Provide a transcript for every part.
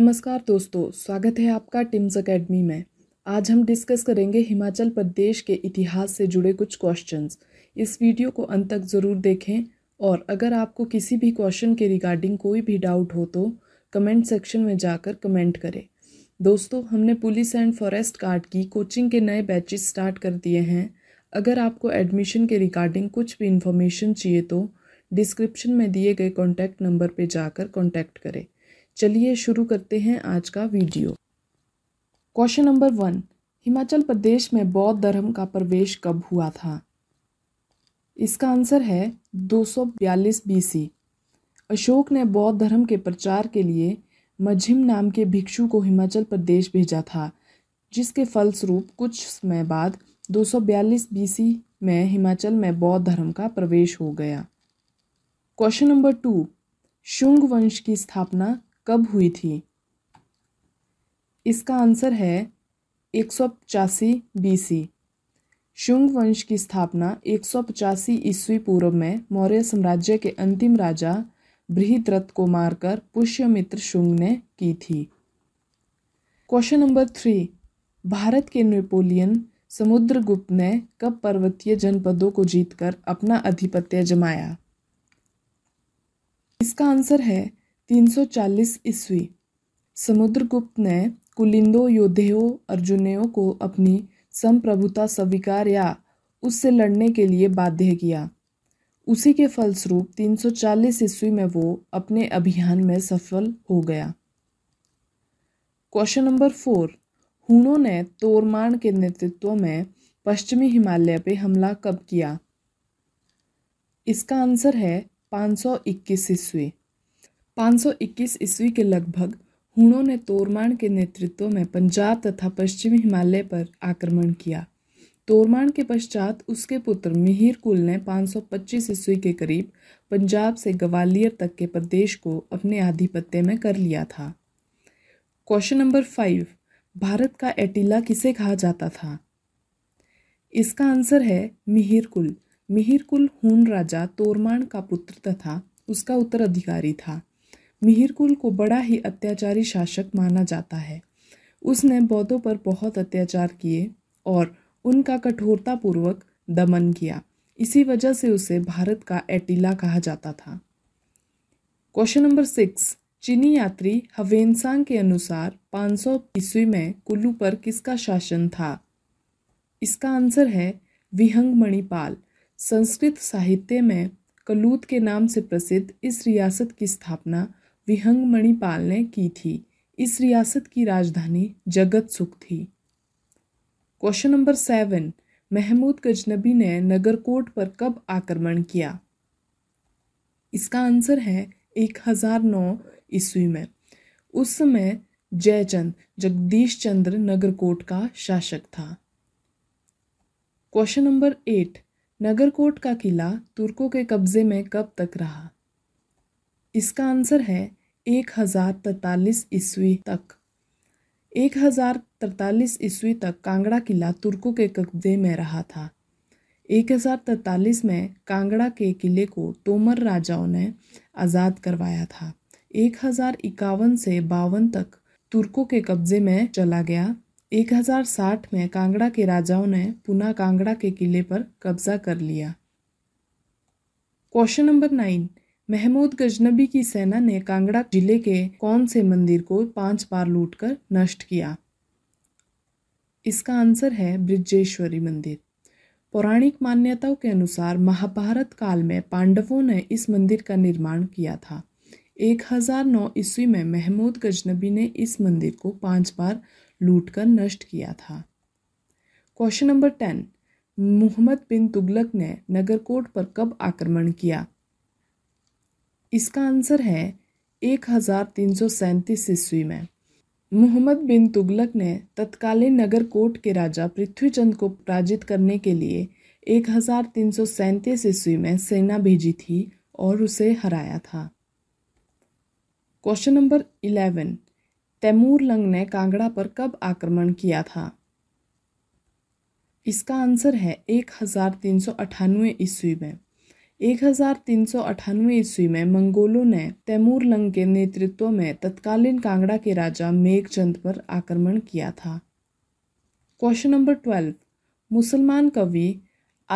नमस्कार दोस्तों स्वागत है आपका टिम्स अकेडमी में आज हम डिस्कस करेंगे हिमाचल प्रदेश के इतिहास से जुड़े कुछ क्वेश्चंस इस वीडियो को अंत तक ज़रूर देखें और अगर आपको किसी भी क्वेश्चन के रिगार्डिंग कोई भी डाउट हो तो कमेंट सेक्शन में जाकर कमेंट करें दोस्तों हमने पुलिस एंड फॉरेस्ट गार्ड की कोचिंग के नए बैचेस स्टार्ट कर दिए हैं अगर आपको एडमिशन के रिगार्डिंग कुछ भी इन्फॉर्मेशन चाहिए तो डिस्क्रिप्शन में दिए गए कॉन्टैक्ट नंबर पर जाकर कॉन्टैक्ट करें चलिए शुरू करते हैं आज का video question number one Himachal Pradesh में बौद्ध धर्म का प्रवेश कब हुआ था इसका आंसर है 242 बीसी अशोक ने बौद्ध धर्म के प्रचार के लिए मझिम नाम के भिक्षु को हिमाचल प्रदेश भेजा था जिसके फलस्वरूप कुछ समय बाद 242 बीसी में हिमाचल में बौद्ध धर्म का प्रवेश हो गया क्वेश्चन नंबर टू शुंग वंश की स्थापना कब हुई थी इसका आंसर है एक सौ पचासी बीसी शुंग वंश की स्थापना एक सौ पचासी ईस्वी पूर्व में मौर्य साम्राज्य के अंतिम राजा बृहद्रथ को मारकर पुष्यमित्र शुंग ने की थी क्वेश्चन नंबर थ्री भारत के नेपोलियन समुद्रगुप्त ने कब पर्वतीय जनपदों को जीतकर अपना आधिपत्य जमाया इसका आंसर है 340 ईस्वी समुद्रगुप्त ने कुलिंदो योद्धेयो अर्जुनेयो को अपनी संप्रभुता स्वीकार या उससे लड़ने के लिए बाध्य किया उसी के फलस्वरूप 340 ईस्वी में वो अपने अभियान में सफल हो गया क्वेश्चन नंबर फोर हूणों ने तोरमाण के नेतृत्व में पश्चिमी हिमालय पर हमला कब किया इसका आंसर है 521 ईस्वी 521 ईस्वी के लगभग हूणों ने तोरमाण के नेतृत्व में पंजाब तथा पश्चिमी हिमालय पर आक्रमण किया तोरमाण के पश्चात उसके पुत्र मिहिर कुल ने 525 ईस्वी के करीब पंजाब से ग्वालियर तक के प्रदेश को अपने आधिपत्य में कर लिया था क्वेश्चन नंबर फाइव भारत का एटिला किसे कहा जाता था इसका आंसर है मिहिर कुल मिहिर कुल हून राजा तोरमाण का पुत्र तथा उसका उत्तराधिकारी था मिहिरकुल को बड़ा ही अत्याचारी शासक माना जाता है उसने बौद्धों पर बहुत अत्याचार किए और उनका कठोरतापूर्वक दमन किया इसी वजह से उसे भारत का एटीला कहा जाता था क्वेश्चन नंबर सिक्स चीनी यात्री हवेनसांग के अनुसार 500 सौ ईस्वी में कुल्लू पर किसका शासन था इसका आंसर है विहंग मणिपाल संस्कृत साहित्य में कलूत के नाम से प्रसिद्ध इस रियासत की स्थापना विहंग मणिपाल ने की थी इस रियासत की राजधानी जगत सुख थी question number seven Mahmud Ghaznavi ने नगरकोट पर कब आक्रमण किया इसका आंसर है एक हजार नौ ईस्वी में उस समय जयचंद जगदीश चंद्र नगरकोट का शासक था क्वेश्चन नंबर एट नगरकोट का किला तुर्कों के कब्जे में कब तक रहा इसका आंसर है एक हजार तैतालीस ईस्वी तक एक हजार तैतालीस ईस्वी तक कांगड़ा किला तुर्कों के कब्जे में रहा था एक हजार तैतालीस में कांगड़ा के किले को तोमर राजाओं ने आज़ाद करवाया था एक हजार इक्यावन से बावन तक तुर्कों के कब्जे में चला गया एक हजार साठ में कांगड़ा के राजाओं ने पुनः कांगड़ा के किले पर कब्जा कर लिया question number nine Mahmud Ghaznavi की सेना ने कांगड़ा जिले के कौन से मंदिर को पांच बार लूटकर नष्ट किया इसका आंसर है ब्रिजेश्वरी मंदिर पौराणिक मान्यताओं के अनुसार महाभारत काल में पांडवों ने इस मंदिर का निर्माण किया था 1009 ईस्वी में महमूद गजनबी ने इस मंदिर को पांच बार लूट कर नष्ट किया था question number ten Mohammad bin Tughlaq ने नगरकोट पर कब आक्रमण किया इसका आंसर है एक हज़ार तीन सौ सैंतीस ईस्वी में मोहम्मद बिन तुगलक ने तत्कालीन नगर कोट के राजा पृथ्वीचंद को पराजित करने के लिए एक हज़ार तीन सौ सैंतीस ईस्वी में सेना भेजी थी और उसे हराया था question number eleven Timur Lang ने कांगड़ा पर कब आक्रमण किया था इसका आंसर है एक हज़ार तीन सौ अठानवे ईस्वी में एक हजार ईस्वी में मंगोलों ने तैमूरलंग के नेतृत्व में तत्कालीन कांगड़ा के राजा मेघचंद पर आक्रमण किया था क्वेश्चन नंबर ट्वेल्व मुसलमान कवि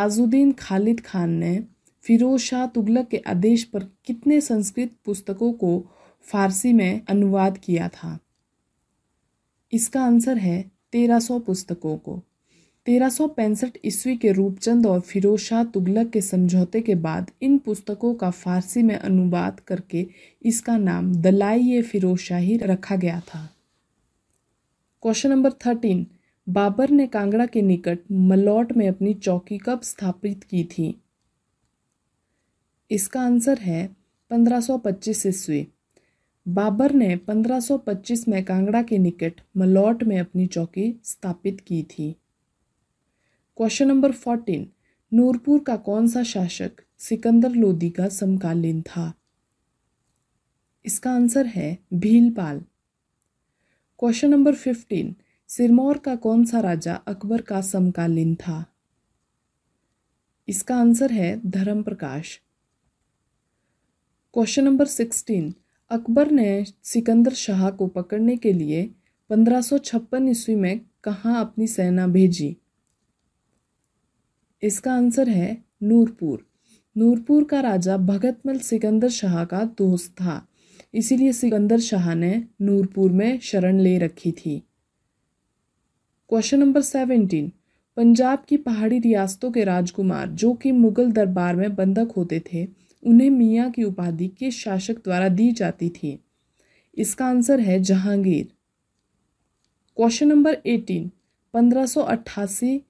आजुद्दीन खालिद खान ने फिरोज शाह तुगलक के आदेश पर कितने संस्कृत पुस्तकों को फारसी में अनुवाद किया था इसका आंसर है तेरह सौ पुस्तकों को तेरह ईस्वी के रूपचंद और फिरोज शाह तुगलक के समझौते के बाद इन पुस्तकों का फारसी में अनुवाद करके इसका नाम दलाई ए फिरोज शाही रखा गया था क्वेश्चन नंबर थर्टीन बाबर ने कांगड़ा के निकट मलौट में अपनी चौकी कब स्थापित की थी इसका आंसर है 1525 ईस्वी बाबर ने 1525 में कांगड़ा के निकट मलौट में अपनी चौकी स्थापित की थी क्वेश्चन नंबर फोर्टीन नूरपुर का कौन सा शासक सिकंदर लोदी का समकालीन था इसका आंसर है Bhilpal question number fifteen Sirmaur का कौन सा राजा अकबर का समकालीन था इसका आंसर है Dharm Prakash question number sixteen Akbar ने सिकंदर शाह को पकड़ने के लिए 1556 ईस्वी में कहाँ अपनी सेना भेजी इसका आंसर है नूरपुर नूरपुर का राजा भगतमल सिकंदर शाह का दोस्त था इसीलिए सिकंदर शाह ने नूरपुर में शरण ले रखी थी क्वेश्चन नंबर सेवेंटीन पंजाब की पहाड़ी रियासतों के राजकुमार जो कि मुगल दरबार में बंधक होते थे उन्हें मियाँ की उपाधि किस शासक द्वारा दी जाती थी इसका आंसर है जहांगीर क्वेश्चन नंबर एटीन अट्ठासी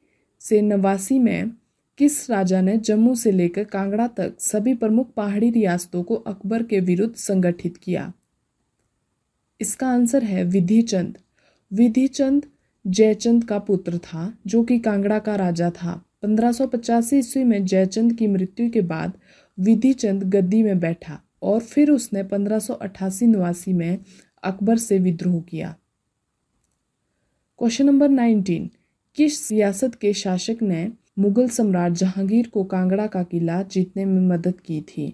से नवासी में किस राजा ने जम्मू से लेकर कांगड़ा तक सभी प्रमुख पहाड़ी रियासतों को अकबर के विरुद्ध संगठित किया इसका आंसर है विधिचंद विधिचंद जयचंद का पुत्र था जो कि कांगड़ा का राजा था 1585 ईस्वी में जयचंद की मृत्यु के बाद विधिचंद गद्दी में बैठा और फिर उसने 1588 नवासी में अकबर से विद्रोह किया क्वेश्चन नंबर 19 किस सियासत के शासक ने मुगल सम्राट जहांगीर को कांगड़ा का किला जीतने में मदद की थी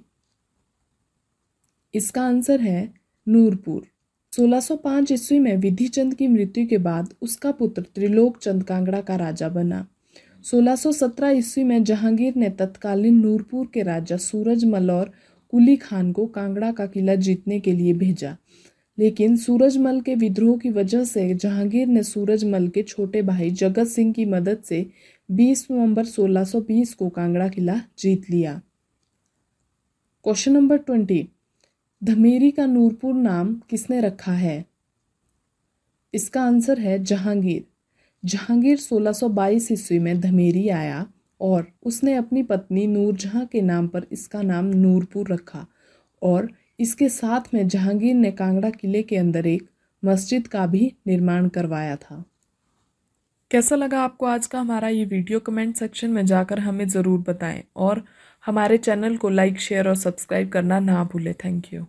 इसका आंसर है नूरपुर 1605 ईस्वी में विधिचंद की मृत्यु के बाद उसका पुत्र त्रिलोक चंद कांगड़ा का राजा बना 1617 ईस्वी में जहांगीर ने तत्कालीन नूरपुर के राजा सूरज मलौर कुली खान को कांगड़ा का किला जीतने के लिए भेजा लेकिन सूरजमल के विद्रोह की वजह से जहांगीर ने सूरजमल के छोटे भाई जगत सिंह की मदद से 20 नवंबर 1620 को कांगड़ा किला जीत लिया क्वेश्चन नंबर ट्वेंटी धमेरी का नूरपुर नाम किसने रखा है इसका आंसर है जहांगीर जहांगीर 1622 ईस्वी में धमेरी आया और उसने अपनी पत्नी नूरजहाँ के नाम पर इसका नाम नूरपुर रखा और इसके साथ में जहांगीर ने कांगड़ा किले के अंदर एक मस्जिद का भी निर्माण करवाया था कैसा लगा आपको आज का हमारा ये वीडियो कमेंट सेक्शन में जाकर हमें ज़रूर बताएं और हमारे चैनल को लाइक शेयर और सब्सक्राइब करना ना भूलें थैंक यू